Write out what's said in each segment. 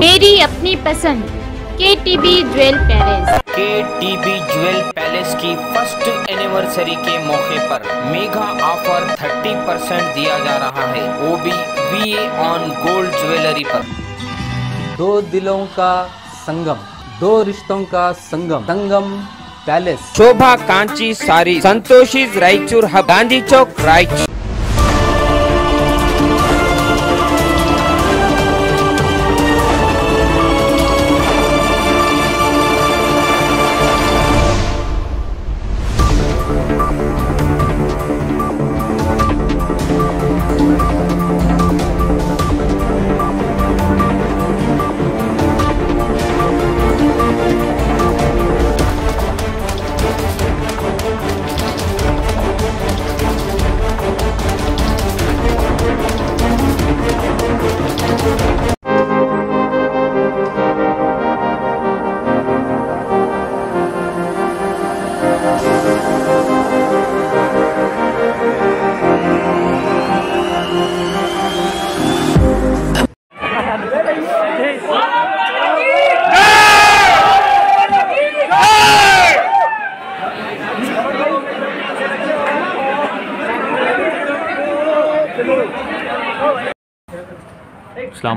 मेरी अपनी पसंद के टी बी ज्वेल पैलेस के टी बी ज्वेल पैलेस की फर्स्ट एनिवर्सरी के मौके पर मेगा ऑफर 30 परसेंट दिया जा रहा है वो भी बी ऑन गोल्ड ज्वेलरी पर दो दिलों का संगम दो रिश्तों का संगम संगम पैलेस शोभा कांची सारी संतोषी रायचूर गांधी चौक रायचूर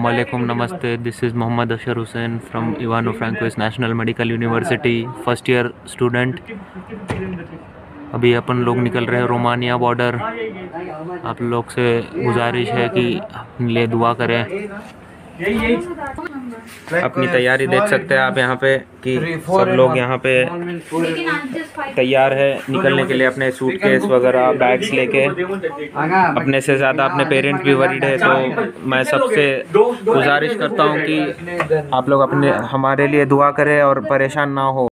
अल्लाम नमस्ते this is Mohammed Ashar Hussain from Ivano Frankivsk national medical university first year student अभी अपन लोग निकल रहे हैं रोमानिया बॉर्डर आप लोग से गुजारिश है कि ले दुआ करें अपनी uh, तैयारी देख सकते हैं आप यहाँ पे कि सब लोग यहाँ पे तैयार है निकलने के लिए अपने सूट केस वगैरह बैग्स लेके अपने से ज़्यादा अपने पेरेंट्स भी वरीड है तो मैं सबसे गुजारिश करता हूँ कि आप लोग अपने हमारे लिए दुआ करें और परेशान ना हो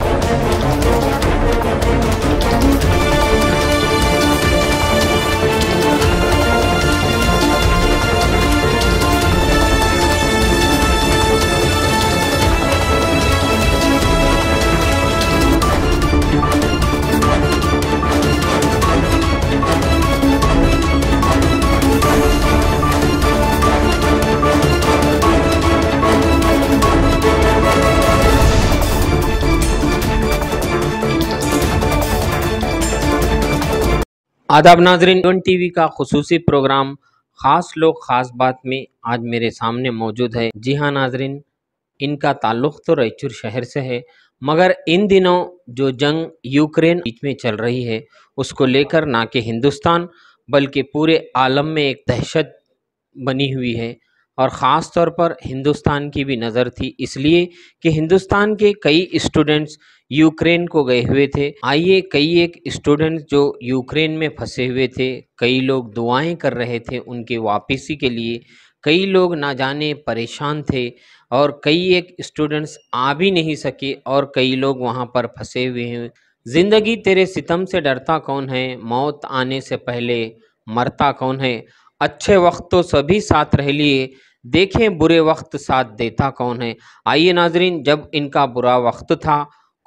आदाब नाजरीन वन वी का खसूसी प्रोग्राम ख़ास लोग ख़ास बात में आज मेरे सामने मौजूद है जी हाँ नाजरीन इनका ताल्लुक़ तो रायचूर शहर से है मगर इन दिनों जो जंग यूक्रेन बीच में चल रही है उसको लेकर ना कि हिंदुस्तान बल्कि पूरे आलम में एक दहशत बनी हुई है और ख़ास तौर पर हिंदुस्तान की भी नज़र थी इसलिए कि हिंदुस्तान के कई स्टूडेंट्स यूक्रेन को गए हुए थे आइए कई एक स्टूडेंट जो यूक्रेन में फंसे हुए थे कई लोग दुआएं कर रहे थे उनके वापसी के लिए कई लोग ना जाने परेशान थे और कई एक स्टूडेंट्स आ भी नहीं सके और कई लोग वहाँ पर फंसे हुए हैं ज़िंदगी तेरे सितम से डरता कौन है मौत आने से पहले मरता कौन है अच्छे वक्त तो सभी साथ रह लिए देखें बुरे वक्त साथ देता कौन है आइए नाजरीन जब इनका बुरा वक्त था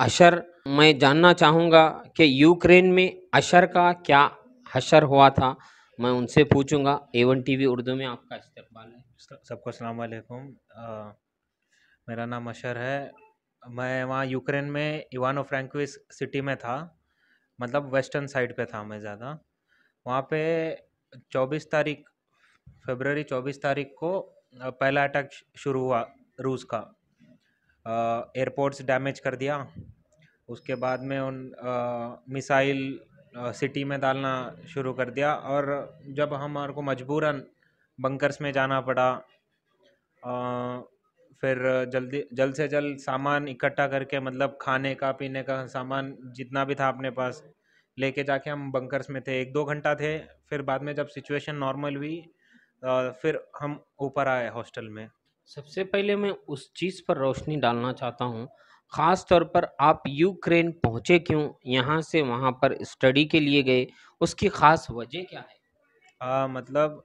अशर मैं जानना चाहूँगा कि यूक्रेन में अशर का क्या हशर हुआ था मैं उनसे पूछूंगा एवन वी उर्दू में आपका इस्तेमाल है सबको अस्सलाम वालेकुम मेरा नाम अशर है मैं वहाँ यूक्रेन में इवानो फ्रेंकविस सिटी में था मतलब वेस्टर्न साइड पे था मैं ज़्यादा वहाँ पे 24 तारीख फरवरी 24 तारीख को पहला अटैक शुरू हुआ रूस का एयरपोर्ट्स डैमेज कर दिया उसके बाद में उन मिसाइल सिटी में डालना शुरू कर दिया और जब हमारे को मजबूरन बंकर्स में जाना पड़ा आ, फिर जल्दी जल्द से जल्द सामान इकट्ठा करके मतलब खाने का पीने का सामान जितना भी था अपने पास लेके जाके हम बंकर्स में थे एक दो घंटा थे फिर बाद में जब सिचुएशन नॉर्मल हुई फिर हम ऊपर आए हॉस्टल में सबसे पहले मैं उस चीज़ पर रोशनी डालना चाहता हूँ ख़ास तौर पर आप यूक्रेन पहुँचे क्यों यहाँ से वहाँ पर स्टडी के लिए गए उसकी ख़ास वजह क्या है आ, मतलब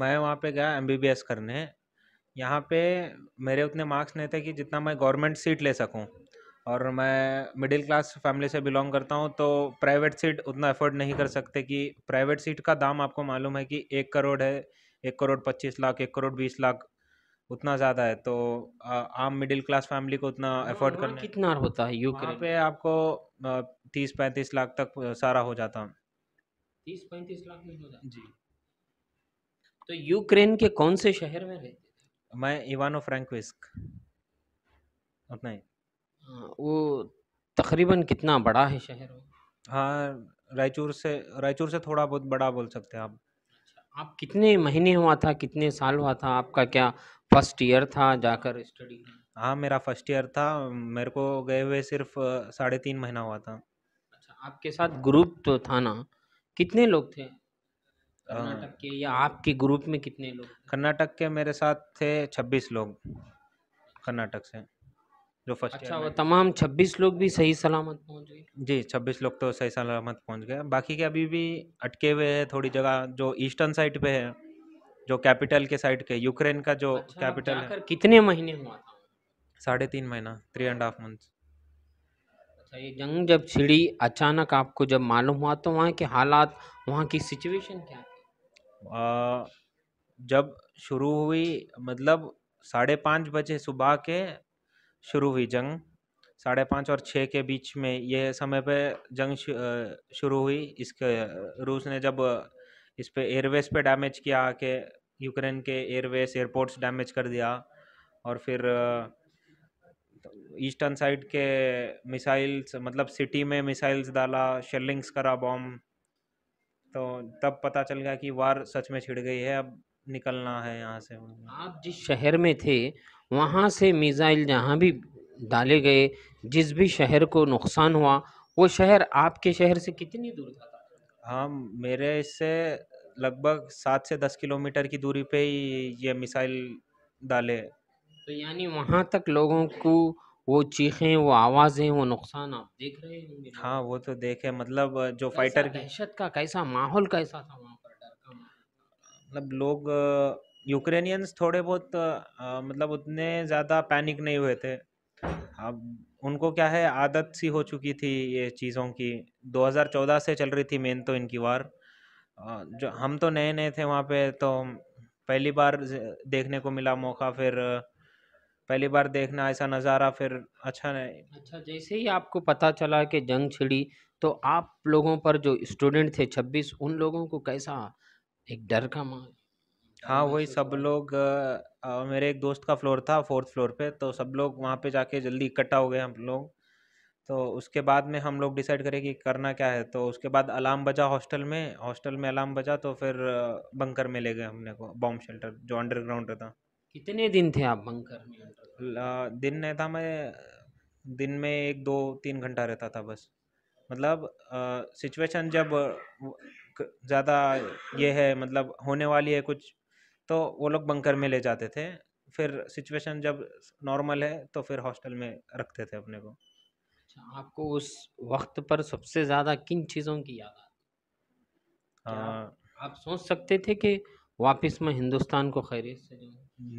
मैं वहाँ पे गया एम करने यहाँ पे मेरे उतने मार्क्स नहीं थे कि जितना मैं गवर्नमेंट सीट ले सकूँ और मैं मिडिल क्लास फैमिली से बिलोंग करता हूँ तो प्राइवेट सीट उतना अफोर्ड नहीं कर सकते कि प्राइवेट सीट का दाम आपको मालूम है कि एक करोड़ है एक करोड़ पच्चीस लाख एक करोड़ बीस लाख उतना ज़्यादा है तो आम मिडिल क्लास फैमिली को उतना एफोर्ड हाँ, करना कितना होता है यूक्रेन पे आपको तीस पैंतीस लाख तक सारा हो जाता तीस पैंतीस लाख में हो जाता जी तो यूक्रेन के कौन से शहर में रहते मैं इवानो फ्रेंकविस्क उतना ही हाँ, वो तकरीबन कितना बड़ा है शहर हाँ रायचूर से रायचूर से थोड़ा बहुत बड़ा बोल सकते हैं आप आप कितने महीने हुआ था कितने साल हुआ था आपका क्या फर्स्ट ईयर था जाकर स्टडी हाँ मेरा फर्स्ट ईयर था मेरे को गए हुए सिर्फ साढ़े तीन महीना हुआ था अच्छा आपके साथ ग्रुप तो था ना कितने लोग थे कर्नाटक के या आपके ग्रुप में कितने लोग कर्नाटक के मेरे साथ थे छब्बीस लोग कर्नाटक से जो फर्स्ट अच्छा वो तमाम छब्बीस लोग भी सही सलामत पहुंच गए जी छब्बीस लोग तो सही सलामत पहुंच गए बाकी के अभी भी अटके हुए हैं थोड़ी जगह जो ईस्टर्न साइड पे है जो कैपिटल के साइड के यूक्रेन का जो अच्छा, कैपिटल है कितने महीने हुआ था साढ़े तीन महीना थ्री एंड हाफ मंथ अच्छा ये जंग जब छिड़ी अचानक आपको जब मालूम हुआ तो वहाँ के हालात वहाँ की सिचुएशन क्या जब शुरू हुई मतलब साढ़े पाँच बजे सुबह के शुरू हुई जंग साढ़े पाँच और छः के बीच में यह समय पे जंग शुरू हुई इसके रूस ने जब इस पर एयरवेज पे डैमेज किया के यूक्रेन के एयरवेस एयरपोर्ट्स डैमेज कर दिया और फिर ईस्टर्न साइड के मिसाइल्स मतलब सिटी में मिसाइल्स डाला शेलिंग्स करा बॉम्ब तो तब पता चल गया कि वार सच में छिड़ गई है अब निकलना है यहाँ से आप जिस शहर में थे वहाँ से मिज़ाइल जहाँ भी डाले गए जिस भी शहर को नुकसान हुआ वो शहर आपके शहर से कितनी दूर था हाँ मेरे से लगभग सात से दस किलोमीटर की दूरी पे ही ये मिसाइल डाले तो यानी वहाँ तक लोगों को वो चीखें वो आवाज़ें वो नुकसान आप देख रहे हैं हाँ वो तो देखे मतलब जो फाइटर दहशत का कैसा माहौल कैसा था वहाँ पर मतलब लोग यूक्रेनियंस थोड़े बहुत आ, मतलब उतने ज़्यादा पैनिक नहीं हुए थे अब उनको क्या है आदत सी हो चुकी थी ये चीज़ों की 2014 से चल रही थी मेन तो इनकी वार जो हम तो नए नए थे वहाँ पे तो पहली बार देखने को मिला मौका फिर पहली बार देखना ऐसा नज़ारा फिर अच्छा नहीं अच्छा जैसे ही आपको पता चला कि जंग छिड़ी तो आप लोगों पर जो स्टूडेंट थे छब्बीस उन लोगों को कैसा एक डर का हाँ, हाँ वही सब लोग आ, मेरे एक दोस्त का फ्लोर था फोर्थ फ्लोर पे तो सब लोग वहाँ पे जाके जल्दी इकट्ठा हो गए हम लोग तो उसके बाद में हम लोग डिसाइड करें कि करना क्या है तो उसके बाद अलार्म बजा हॉस्टल में हॉस्टल में अलार्म बजा तो फिर बंकर में ले गए हमने को बॉम्ब शेल्टर जो अंडरग्राउंड रहता कितने दिन थे आप बंकर में दिन नहीं था मैं दिन में एक दो तीन घंटा रहता था बस मतलब सिचुएशन जब ज़्यादा ये है मतलब होने वाली है कुछ तो वो लोग बंकर में ले जाते थे फिर सिचुएशन जब नॉर्मल है तो फिर हॉस्टल में रखते थे अपने को अच्छा आपको उस वक्त पर सबसे ज़्यादा किन चीज़ों की याद आती आप, हाँ। आप सोच सकते थे कि वापस मैं हिंदुस्तान को खैरियत से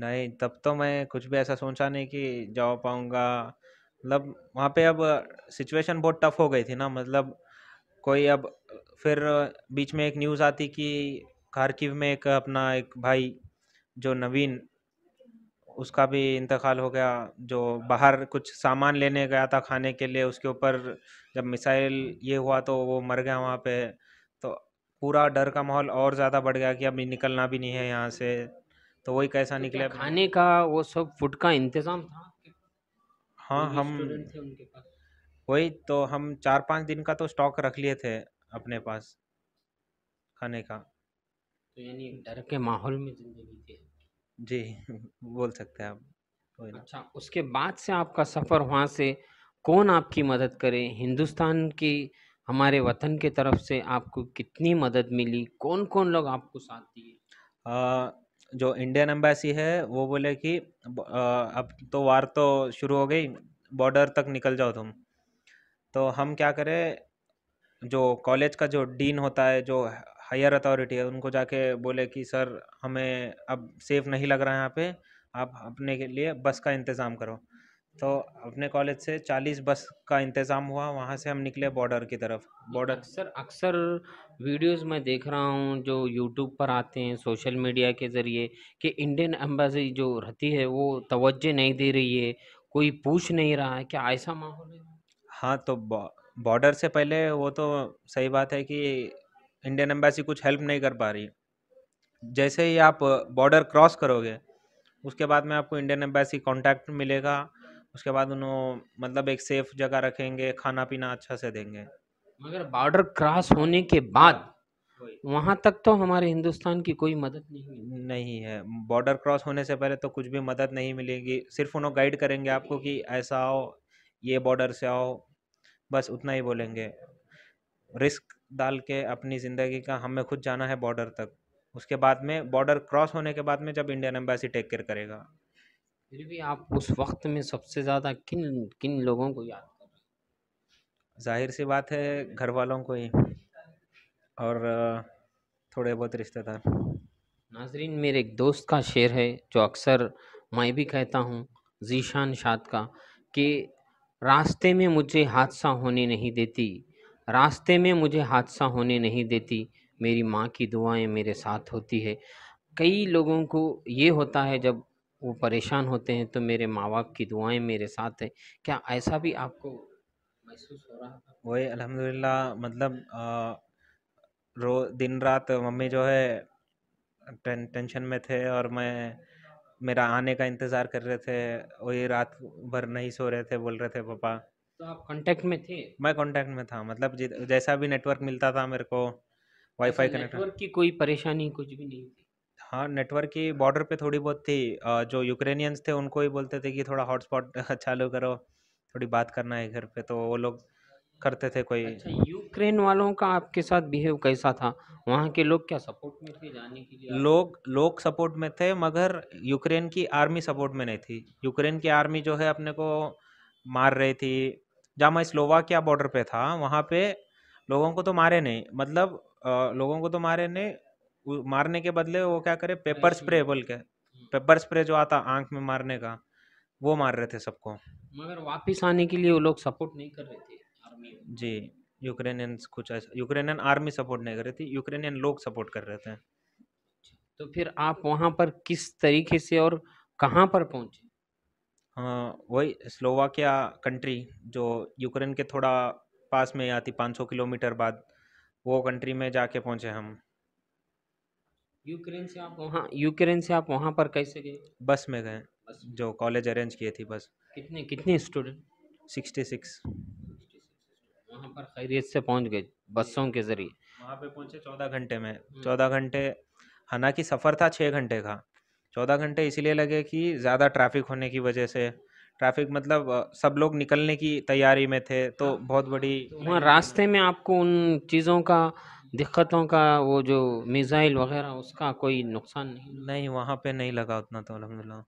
नहीं तब तो मैं कुछ भी ऐसा सोचा नहीं कि जा पाऊँगा मतलब वहाँ पे अब सिचुएशन बहुत टफ हो गई थी ना मतलब कोई अब फिर बीच में एक न्यूज़ आती कि खारकिव में एक अपना एक भाई जो नवीन उसका भी इंतकाल हो गया जो बाहर कुछ सामान लेने गया था खाने के लिए उसके ऊपर जब मिसाइल ये हुआ तो वो मर गया वहाँ पे तो पूरा डर का माहौल और ज़्यादा बढ़ गया कि अभी निकलना भी नहीं है यहाँ से तो वही कैसा तो निकले खाने का वो सब फूड का इंतज़ाम था हाँ हम वही तो हम चार पाँच दिन का तो स्टॉक रख लिए थे अपने पास खाने का तो यानी हम्म। डर के माहौल में ज़िंदगी थी जी बोल सकते हैं आप अच्छा उसके बाद से आपका सफ़र वहाँ से कौन आपकी मदद करे हिंदुस्तान की हमारे वतन के तरफ से आपको कितनी मदद मिली कौन कौन लोग आपको साथ दिए जो इंडियन एम्बेसी है वो बोले कि अब तो वार तो शुरू हो गई बॉर्डर तक निकल जाओ तुम तो हम क्या करें जो कॉलेज का जो डीन होता है जो हायर अथॉरिटी है उनको जाके बोले कि सर हमें अब सेफ़ नहीं लग रहा है यहाँ पे आप अपने के लिए बस का इंतज़ाम करो तो अपने कॉलेज से चालीस बस का इंतज़ाम हुआ वहाँ से हम निकले बॉर्डर की तरफ बॉर्डर अक्सर अक्सर वीडियोस में देख रहा हूँ जो यूट्यूब पर आते हैं सोशल मीडिया के ज़रिए कि इंडियन एम्बेसी जो रहती है वो तवज्जो नहीं दे रही है कोई पूछ नहीं रहा है क्या ऐसा माहौल है हाँ तो बॉर्डर से पहले वो तो सही बात है कि इंडियन एम्बेसी कुछ हेल्प नहीं कर पा रही जैसे ही आप बॉर्डर क्रॉस करोगे उसके बाद में आपको इंडियन एम्बेसी कॉन्टैक्ट मिलेगा उसके बाद उन्हों मतलब एक सेफ जगह रखेंगे खाना पीना अच्छा से देंगे मगर बॉर्डर क्रॉस होने के बाद वहाँ तक तो हमारे हिंदुस्तान की कोई मदद नहीं नहीं है बॉर्डर क्रॉस होने से पहले तो कुछ भी मदद नहीं मिलेगी सिर्फ उन्होंने गाइड करेंगे आपको कि ऐसा आओ ये बॉर्डर से आओ बस उतना ही बोलेंगे रिस्क डाल के अपनी ज़िंदगी का हमें खुद जाना है बॉर्डर तक उसके बाद में बॉर्डर क्रॉस होने के बाद में जब इंडियन एम्बेसी टेक केयर करेगा फिर भी आप उस वक्त में सबसे ज़्यादा किन किन लोगों को याद कर जाहिर सी बात है घर वालों को ही और थोड़े बहुत रिश्तेदार नाजरीन मेरे एक दोस्त का शेर है जो अक्सर मैं भी कहता हूँ जीशान शाद का कि रास्ते में मुझे हादसा होने नहीं देती रास्ते में मुझे हादसा होने नहीं देती मेरी माँ की दुआएं मेरे साथ होती है कई लोगों को ये होता है जब वो परेशान होते हैं तो मेरे माँ बाप की दुआएं मेरे साथ है क्या ऐसा भी आपको महसूस हो रहा था वही अलहमदिल्ला मतलब आ, रो दिन रात मम्मी जो है टें, टेंशन में थे और मैं मेरा आने का इंतज़ार कर रहे थे वही रात भर नहीं सो रहे थे बोल रहे थे पापा तो आप कांटेक्ट में थे मैं कांटेक्ट में था मतलब जैसा भी नेटवर्क मिलता था मेरे को वाईफाई कनेक्ट नेटवर्क की कोई परेशानी कुछ भी नहीं थी हाँ नेटवर्क की बॉर्डर पे थोड़ी बहुत थी जो यूक्रेनियंस थे उनको ही बोलते थे कि थोड़ा हॉटस्पॉट चालू करो थोड़ी बात करना है घर पे तो वो लोग करते थे कोई अच्छा यूक्रेन वालों का आपके साथ बिहेव कैसा था वहाँ के लोग क्या सपोर्ट में थे जाने के लिए लोग लोग सपोर्ट में थे मगर यूक्रेन की आर्मी सपोर्ट में नहीं थी यूक्रेन की आर्मी जो है अपने को मार रही थी जहाँ मैं स्लोवाकिया बॉर्डर पे था वहाँ पे लोगों को तो मारे नहीं मतलब लोगों को तो मारे नहीं मारने के बदले वो क्या करे हाँ पेपर स्प्रे बोल के हम्म। पेपर स्प्रे जो आता आंख में मारने का वो मार रहे थे सबको मगर वापस आने के लिए वो लोग सपोर्ट नहीं कर रहे थे आर्मी जी यूक्रेनियन कुछ ऐसा यूक्रेनियन आर्मी सपोर्ट नहीं कर रही थी यूक्रेनियन लोग सपोर्ट कर रहे थे अच्छा, तो फिर आप वहाँ पर किस तरीके से और कहाँ पर पहुँचे हाँ वही स्लोवाकिया कंट्री जो यूक्रेन के थोड़ा पास में आती आती 500 किलोमीटर बाद वो कंट्री में जाके पहुंचे हम यूक्रेन से आप वहाँ यूक्रेन से आप वहाँ पर कैसे गए बस में गए जो कॉलेज अरेंज किए थी बस कितने कितने स्टूडेंट सिक्सटी सिक्स वहाँ पर खैरियत से पहुँच गए बसों के ज़रिए वहाँ पे पहुँचे चौदह घंटे में हम्म। चौदह घंटे हालांकि सफ़र था छः घंटे का चौदह घंटे इसीलिए लगे कि ज़्यादा ट्रैफिक होने की वजह से ट्रैफिक मतलब सब लोग निकलने की तैयारी में थे तो हाँ। बहुत बड़ी तो वहाँ रास्ते में आपको उन चीज़ों का दिक्कतों का वो जो मिज़ाइल वगैरह उसका कोई नुकसान नहीं नहीं वहाँ पे नहीं लगा उतना तो अलहमदिल्ला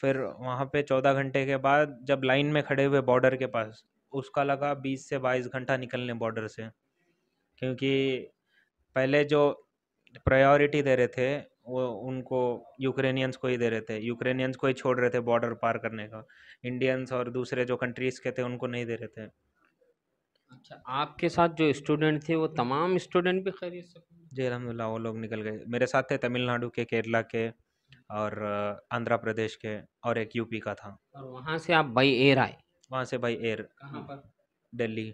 फिर वहाँ पे चौदह घंटे के बाद जब लाइन में खड़े हुए बॉर्डर के पास उसका लगा बीस से बाईस घंटा निकलने बॉर्डर से क्योंकि पहले जो प्रायोरिटी दे रहे थे वो उनको यूक्रेनियंस को ही दे रहे थे यूक्रेनियंस को ही छोड़ रहे थे बॉर्डर पार करने का इंडियंस और दूसरे जो कंट्रीज के थे उनको नहीं दे रहे थे अच्छा आपके साथ जो स्टूडेंट थे वो तमाम स्टूडेंट भी खरीद सकते जी अलहमदिल्ला वो लोग निकल गए मेरे साथ थे तमिलनाडु के केरला के और आंध्र प्रदेश के और एक यूपी का था और वहाँ से आप बाई एयर आए वहाँ से बाई एयर कहाँ पर दिल्ली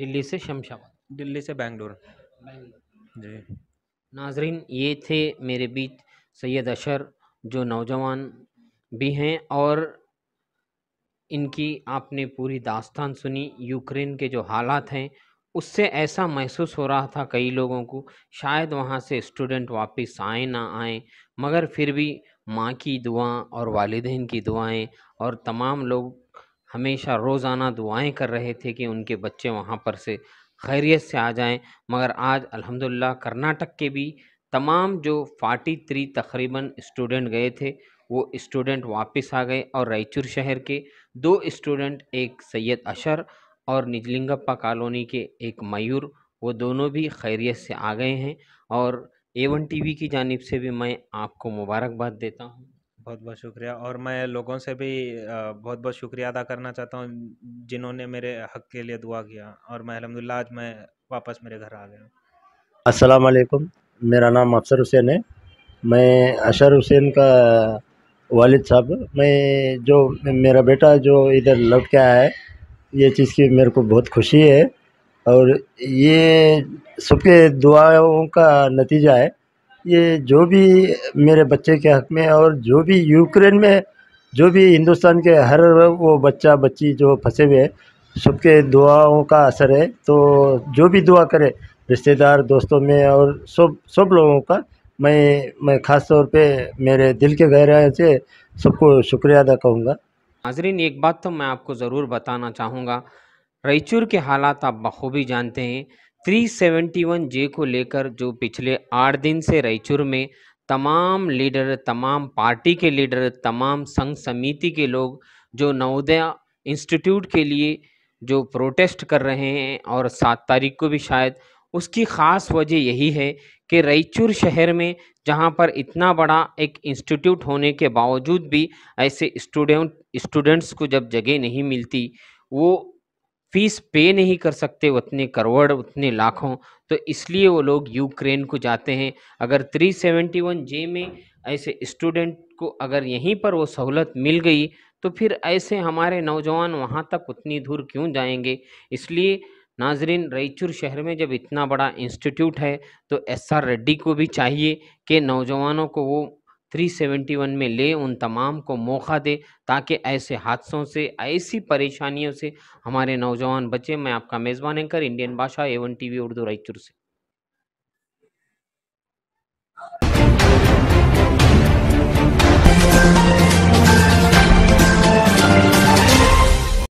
दिल्ली से शमशाबाद दिल्ली से बेंगलोर जी नाजरीन ये थे मेरे बीच सैयद अशर जो नौजवान भी हैं और इनकी आपने पूरी दास्तान सुनी यूक्रेन के जो हालात हैं उससे ऐसा महसूस हो रहा था कई लोगों को शायद वहाँ से स्टूडेंट वापस आए ना आए मगर फिर भी माँ की दुआ और वालदेन की दुआएं और तमाम लोग हमेशा रोज़ाना दुआएं कर रहे थे कि उनके बच्चे वहाँ पर से खैरियत से आ जाएं मगर आज अल्हम्दुलिल्लाह कर्नाटक के भी तमाम जो फार्टी थ्री तकरीबन स्टूडेंट गए थे वो स्टूडेंट वापस आ गए और रायचूर शहर के दो स्टूडेंट एक सैयद अशर और निजलिंगप्पा कॉलोनी के एक मयूर वो दोनों भी खैरियत से आ गए हैं और एवन टीवी की जानिब से भी मैं आपको मुबारकबाद देता हूँ बहुत बहुत शुक्रिया और मैं लोगों से भी बहुत बहुत शुक्रिया अदा करना चाहता हूँ जिन्होंने मेरे हक के लिए दुआ किया और मैं अलहमदिल्ला आज मैं वापस मेरे घर आ गया अस्सलाम वालेकुम मेरा नाम अफसर हुसैन है मैं अशर हुसैन का वालिद साहब मैं जो मेरा बेटा जो इधर लौट के आया है ये चीज़ की मेरे को बहुत खुशी है और ये सबके दुआओं का नतीजा है ये जो भी मेरे बच्चे के हक़ में और जो भी यूक्रेन में जो भी हिंदुस्तान के हर वो बच्चा बच्ची जो फंसे हुए हैं सबके दुआओं का असर है तो जो भी दुआ करे रिश्तेदार दोस्तों में और सब सब लोगों का मैं मैं ख़ास तौर पे मेरे दिल के गहराई से सबको शुक्रिया अदा कहूँगा नाजरीन एक बात तो मैं आपको ज़रूर बताना चाहूँगा रईचूर के हालात आप बखूबी जानते हैं 371 जे को लेकर जो पिछले आठ दिन से रायचूर में तमाम लीडर तमाम पार्टी के लीडर तमाम संघ समिति के लोग जो नवोदया इंस्टीट्यूट के लिए जो प्रोटेस्ट कर रहे हैं और सात तारीख को भी शायद उसकी ख़ास वजह यही है कि रायचूर शहर में जहां पर इतना बड़ा एक इंस्टीट्यूट होने के बावजूद भी ऐसे स्टूडेंट स्टूडेंट्स को जब जगह नहीं मिलती वो फीस पे नहीं कर सकते उतने करोड़ उतने लाखों तो इसलिए वो लोग यूक्रेन को जाते हैं अगर 371 जे में ऐसे स्टूडेंट को अगर यहीं पर वो सहूलत मिल गई तो फिर ऐसे हमारे नौजवान वहाँ तक उतनी दूर क्यों जाएंगे इसलिए नाजरीन रईचूर शहर में जब इतना बड़ा इंस्टीट्यूट है तो एस आर रेड्डी को भी चाहिए कि नौजवानों को वो 371 में ले उन तमाम को मौका दे ताकि ऐसे हादसों से ऐसी परेशानियों से हमारे नौजवान बचे मैं आपका मेज़बान anchor Indian Bhasha T TV Urdu Raichur से